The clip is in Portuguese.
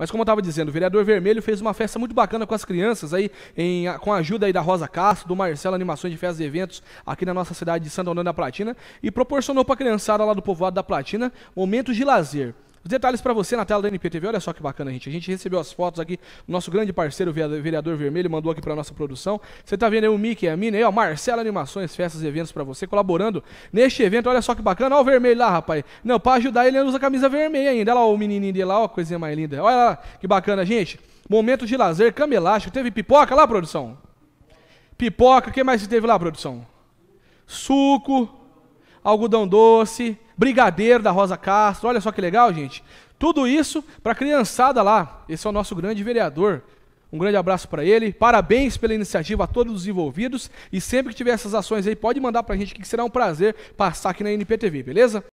Mas como eu estava dizendo, o vereador Vermelho fez uma festa muito bacana com as crianças aí, em, com a ajuda aí da Rosa Castro, do Marcelo Animações de Festas e Eventos aqui na nossa cidade de Santo Antônio da Platina e proporcionou para a criançada lá do povoado da Platina momentos de lazer. Os detalhes para você na tela da NPTV, olha só que bacana, gente. A gente recebeu as fotos aqui, nosso grande parceiro, vereador vermelho, mandou aqui para nossa produção. Você tá vendo aí o Mickey, a Mina aí, ó, Marcelo Animações, festas e eventos para você, colaborando neste evento. Olha só que bacana, olha o vermelho lá, rapaz. Não, para ajudar ele, ele usa camisa vermelha ainda. Olha lá o menininho dele lá, ó, coisinha mais linda. Olha lá, que bacana, gente. Momento de lazer, cama elástica. Teve pipoca lá, produção? Pipoca, o que mais teve lá, produção? Suco, algodão doce Brigadeiro da Rosa Castro. Olha só que legal, gente. Tudo isso para a criançada lá. Esse é o nosso grande vereador. Um grande abraço para ele. Parabéns pela iniciativa a todos os envolvidos. E sempre que tiver essas ações aí, pode mandar para a gente que será um prazer passar aqui na NPTV, beleza?